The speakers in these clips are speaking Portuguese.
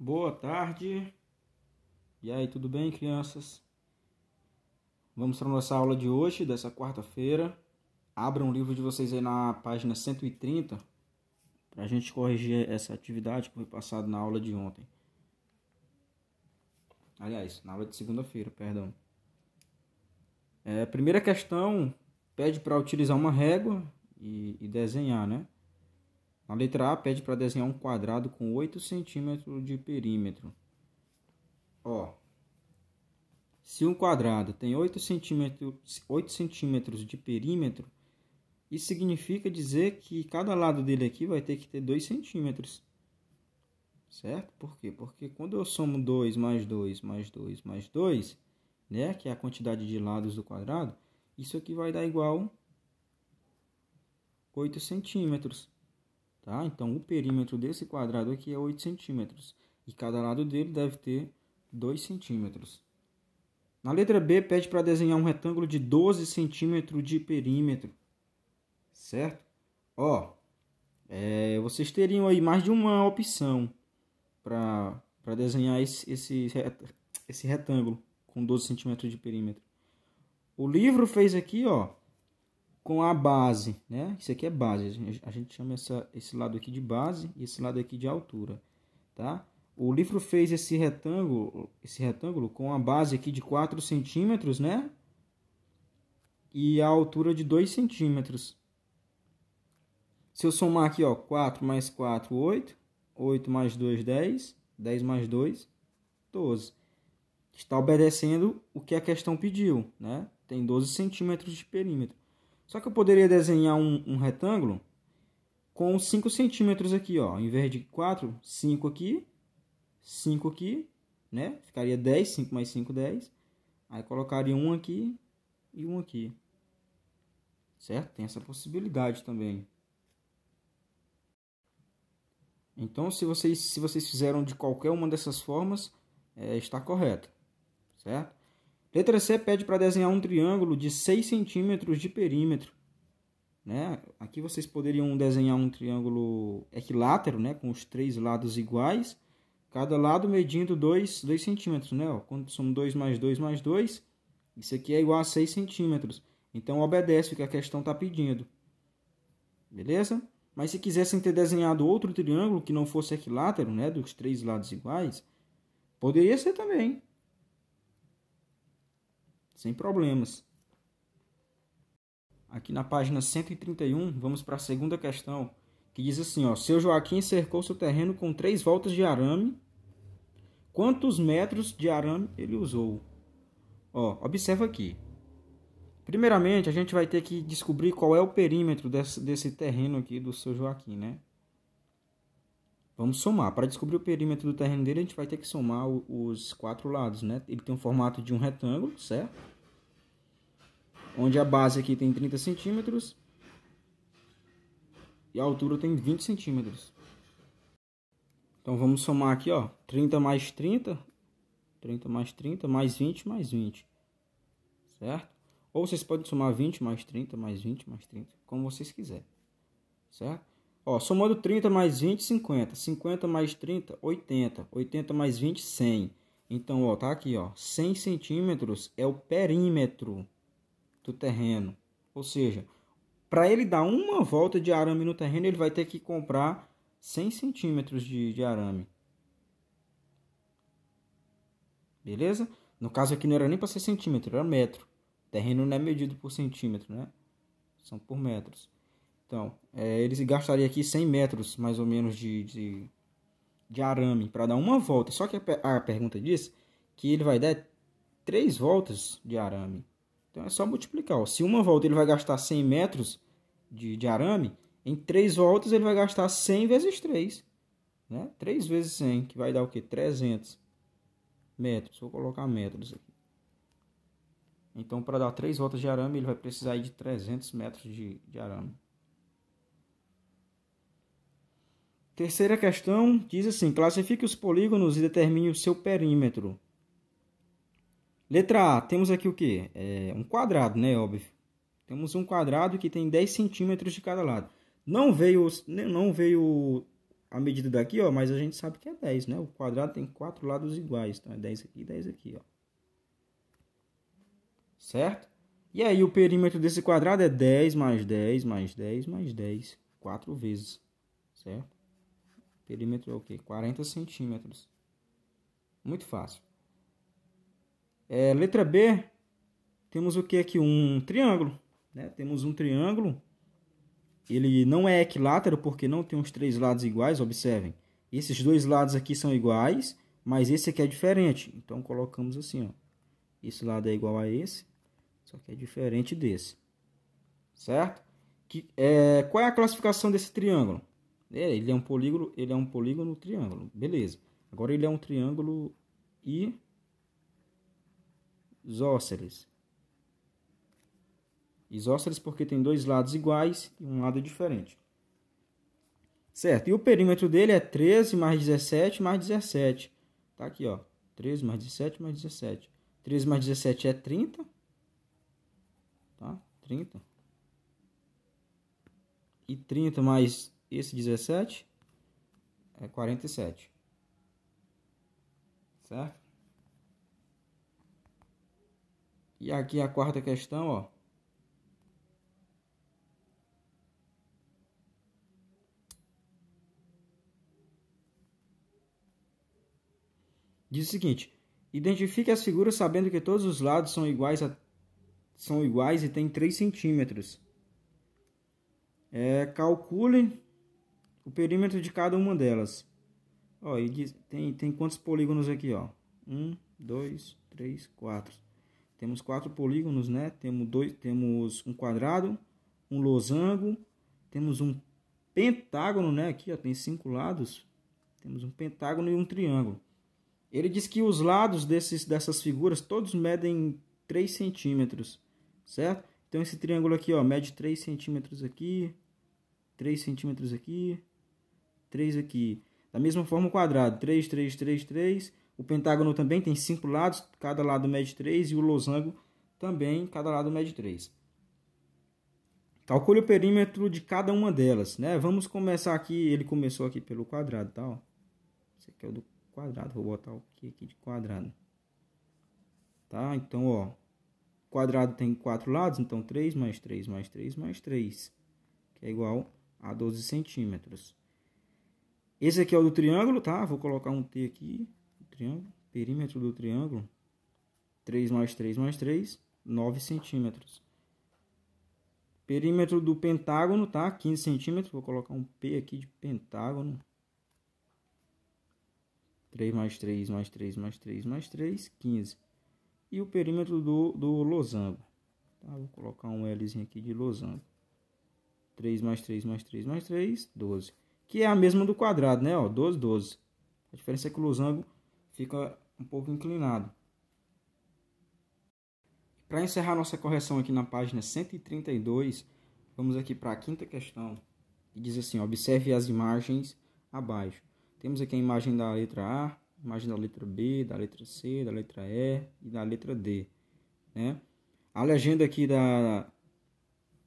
Boa tarde. E aí, tudo bem, crianças? Vamos para a nossa aula de hoje, dessa quarta-feira. Abra o livro de vocês aí na página 130 para a gente corrigir essa atividade que foi passada na aula de ontem. Aliás, na aula de segunda-feira, perdão. É, primeira questão pede para utilizar uma régua e, e desenhar, né? Na letra A, pede para desenhar um quadrado com 8 centímetros de perímetro. Ó, se um quadrado tem 8 centímetros, 8 centímetros de perímetro, isso significa dizer que cada lado dele aqui vai ter que ter 2 centímetros. Certo? Por quê? Porque quando eu somo 2 mais 2 mais 2 mais 2, né, que é a quantidade de lados do quadrado, isso aqui vai dar igual 8 centímetros. Tá? Então, o perímetro desse quadrado aqui é 8 centímetros. E cada lado dele deve ter 2 centímetros. Na letra B, pede para desenhar um retângulo de 12 centímetros de perímetro. Certo? Ó, é, vocês teriam aí mais de uma opção para desenhar esse, esse, esse retângulo com 12 centímetros de perímetro. O livro fez aqui, ó, com a base, né? Isso aqui é base, a gente chama essa, esse lado aqui de base e esse lado aqui de altura, tá? O livro fez esse retângulo, esse retângulo com a base aqui de 4 centímetros, né? E a altura de 2 centímetros. Se eu somar aqui, ó, 4 mais 4, 8. 8 mais 2, 10. 10 mais 2, 12. Está obedecendo o que a questão pediu, né? Tem 12 centímetros de perímetro. Só que eu poderia desenhar um, um retângulo com 5 centímetros aqui, ó. Em vez de 4, 5 aqui, 5 aqui, né? Ficaria 10, 5 mais 5, 10. Aí colocaria um aqui e um aqui. Certo? Tem essa possibilidade também. Então, se vocês, se vocês fizeram de qualquer uma dessas formas, é, está correto. Certo? Letra C pede para desenhar um triângulo de 6 centímetros de perímetro. Né? Aqui vocês poderiam desenhar um triângulo equilátero, né? com os três lados iguais, cada lado medindo 2, centímetros. Né? Ó, quando são 2 mais 2 mais 2, isso aqui é igual a 6 centímetros. Então obedece o que a questão está pedindo. Beleza? Mas se quisessem ter desenhado outro triângulo que não fosse equilátero, né, dos três lados iguais, poderia ser também sem problemas. Aqui na página 131, vamos para a segunda questão, que diz assim, ó, seu Joaquim cercou seu terreno com três voltas de arame. Quantos metros de arame ele usou? Ó, observa aqui. Primeiramente, a gente vai ter que descobrir qual é o perímetro desse, desse terreno aqui do seu Joaquim, né? Vamos somar. Para descobrir o perímetro do terreno dele, a gente vai ter que somar os quatro lados, né? Ele tem o formato de um retângulo, certo? Onde a base aqui tem 30 centímetros e a altura tem 20 centímetros. Então vamos somar aqui, ó, 30 mais 30, 30 mais 30, mais 20, mais 20, certo? Ou vocês podem somar 20 mais 30, mais 20, mais 30, como vocês quiserem, certo? Ó, somando 30 mais 20, 50. 50 mais 30, 80. 80 mais 20, 100. Então, ó, tá aqui, ó. 100 centímetros é o perímetro do terreno. Ou seja, para ele dar uma volta de arame no terreno, ele vai ter que comprar 100 centímetros de, de arame. Beleza? No caso aqui não era nem para ser centímetro, era metro. Terreno não é medido por centímetro, né? São por metros. Então, é, eles gastariam aqui 100 metros, mais ou menos, de, de, de arame para dar uma volta. Só que a, a pergunta diz que ele vai dar 3 voltas de arame. Então, é só multiplicar. Ó. Se uma volta ele vai gastar 100 metros de, de arame, em 3 voltas ele vai gastar 100 vezes 3. Né? 3 vezes 100, que vai dar o quê? 300 metros. Vou colocar metros aqui. Então, para dar 3 voltas de arame, ele vai precisar de 300 metros de, de arame. Terceira questão diz assim: classifique os polígonos e determine o seu perímetro. Letra A, temos aqui o quê? É um quadrado, né? Óbvio. Temos um quadrado que tem 10 centímetros de cada lado. Não veio, né, não veio a medida daqui, ó, mas a gente sabe que é 10, né? O quadrado tem quatro lados iguais, então é 10 aqui e 10 aqui, ó. Certo? E aí o perímetro desse quadrado é 10 mais 10 mais 10 mais 10, quatro vezes, certo? Perímetro é o que? 40 centímetros. Muito fácil. É, letra B, temos o que aqui? Um triângulo. Né? Temos um triângulo. Ele não é equilátero porque não tem os três lados iguais, observem. Esses dois lados aqui são iguais, mas esse aqui é diferente. Então, colocamos assim, ó. Esse lado é igual a esse, só que é diferente desse. Certo? Que, é, qual é a classificação desse triângulo? É, ele é um polígono, ele é um polígono triângulo, beleza. Agora ele é um triângulo isósceles. Isósceles porque tem dois lados iguais e um lado diferente. Certo, e o perímetro dele é 13 mais 17 mais 17. Tá aqui, ó. 13 mais 17 mais 17. 13 mais 17 é 30. Tá? 30. E 30 mais esse 17 é 47. Certo? E aqui a quarta questão, ó. Diz o seguinte: identifique as figuras sabendo que todos os lados são iguais, a, são iguais e têm 3 centímetros. É, calcule o perímetro de cada uma delas. Ó, e diz, tem, tem quantos polígonos aqui, ó? Um, dois, três, quatro. Temos quatro polígonos, né? Temos, dois, temos um quadrado, um losango, temos um pentágono, né? Aqui, ó, tem cinco lados. Temos um pentágono e um triângulo. Ele diz que os lados desses, dessas figuras todos medem 3 centímetros, certo? Então esse triângulo aqui, ó, mede 3 centímetros aqui, 3 centímetros aqui, 3 aqui. Da mesma forma o quadrado, 3, 3, 3, 3. O pentágono também tem 5 lados, cada lado mede 3 e o losango também, cada lado mede 3. Calcule o perímetro de cada uma delas, né? Vamos começar aqui, ele começou aqui pelo quadrado, tá? Ó. Esse aqui é o do quadrado, vou botar o que aqui de quadrado. Tá? Então, ó, quadrado tem 4 lados, então 3 mais 3 mais 3 mais 3, que é igual a 12 centímetros. Esse aqui é o do triângulo, tá? Vou colocar um T aqui. Triângulo, perímetro do triângulo. 3 mais 3 mais 3, 9 centímetros. Perímetro do pentágono, tá? 15 centímetros. Vou colocar um P aqui de pentágono. 3 mais 3 mais 3 mais 3 mais 3, 15. E o perímetro do, do losango. Tá? Vou colocar um Lzinho aqui de losango. 3 mais 3 mais 3 mais 3, 12 que é a mesma do quadrado, né? Ó, 12, 12. A diferença é que o losango fica um pouco inclinado. Para encerrar nossa correção aqui na página 132, vamos aqui para a quinta questão, que diz assim, observe as imagens abaixo. Temos aqui a imagem da letra A, imagem da letra B, da letra C, da letra E e da letra D. Né? A legenda aqui da,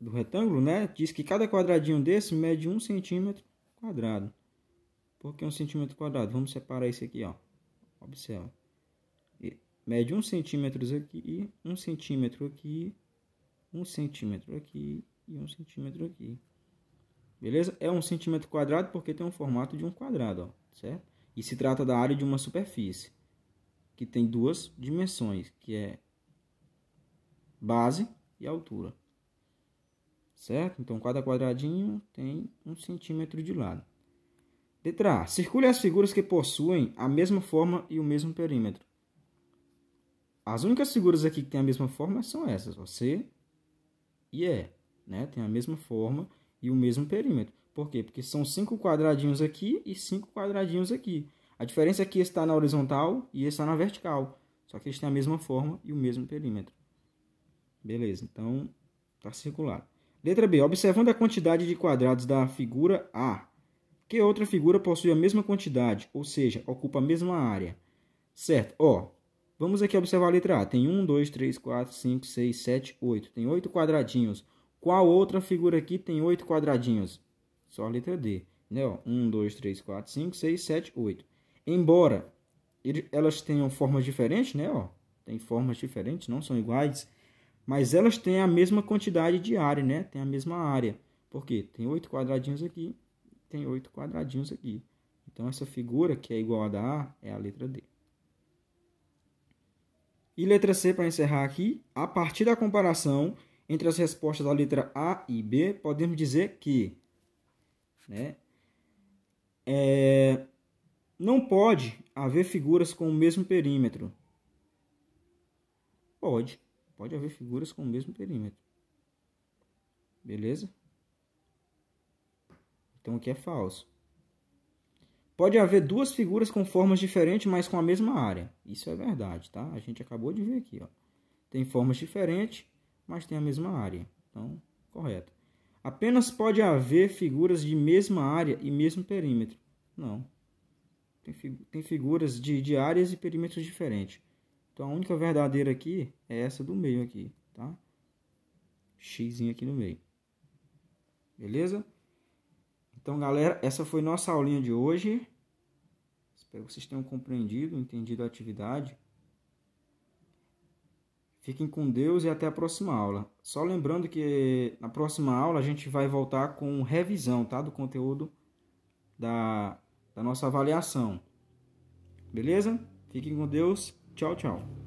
do retângulo né, diz que cada quadradinho desse mede 1 centímetro quadrado. Porque é um centímetro quadrado. Vamos separar isso aqui, ó. Observa. E mede um centímetro aqui, um centímetro aqui, um centímetro aqui e um centímetro aqui. Beleza? É um centímetro quadrado porque tem um formato de um quadrado, ó, certo? E se trata da área de uma superfície que tem duas dimensões, que é base e altura certo? Então, cada quadradinho tem um centímetro de lado. Letra A. Circule as figuras que possuem a mesma forma e o mesmo perímetro. As únicas figuras aqui que têm a mesma forma são essas, ó, C e E. Né? Tem a mesma forma e o mesmo perímetro. Por quê? Porque são cinco quadradinhos aqui e cinco quadradinhos aqui. A diferença é que esse está na horizontal e esse está na vertical. Só que eles têm a mesma forma e o mesmo perímetro. Beleza, então está circulado. Letra B. Observando a quantidade de quadrados da figura A, que outra figura possui a mesma quantidade, ou seja, ocupa a mesma área. Certo? Ó, vamos aqui observar a letra A. Tem 1, 2, 3, 4, 5, 6, 7, 8. Tem 8 quadradinhos. Qual outra figura aqui tem 8 quadradinhos? Só a letra D. Né? Ó, 1, 2, 3, 4, 5, 6, 7, 8. Embora elas tenham formas diferentes, né? Ó, tem formas diferentes, não são iguais mas elas têm a mesma quantidade de área, né? Tem a mesma área. Por quê? Tem oito quadradinhos aqui, tem oito quadradinhos aqui. Então, essa figura que é igual a da A é a letra D. E letra C, para encerrar aqui, a partir da comparação entre as respostas da letra A e B, podemos dizer que né, é, não pode haver figuras com o mesmo perímetro. Pode pode haver figuras com o mesmo perímetro. Beleza? Então aqui é falso. Pode haver duas figuras com formas diferentes, mas com a mesma área. Isso é verdade, tá? A gente acabou de ver aqui, ó. Tem formas diferentes, mas tem a mesma área. Então, correto. Apenas pode haver figuras de mesma área e mesmo perímetro. Não. Tem, figuras de, de áreas e perímetros diferentes. Então, a única verdadeira aqui é essa do meio aqui, tá? X aqui no meio. Beleza? Então, galera, essa foi nossa aulinha de hoje. Espero que vocês tenham compreendido, entendido a atividade. Fiquem com Deus e até a próxima aula. Só lembrando que na próxima aula a gente vai voltar com revisão tá? do conteúdo da, da nossa avaliação. Beleza? Fiquem com Deus. Tchau, tchau.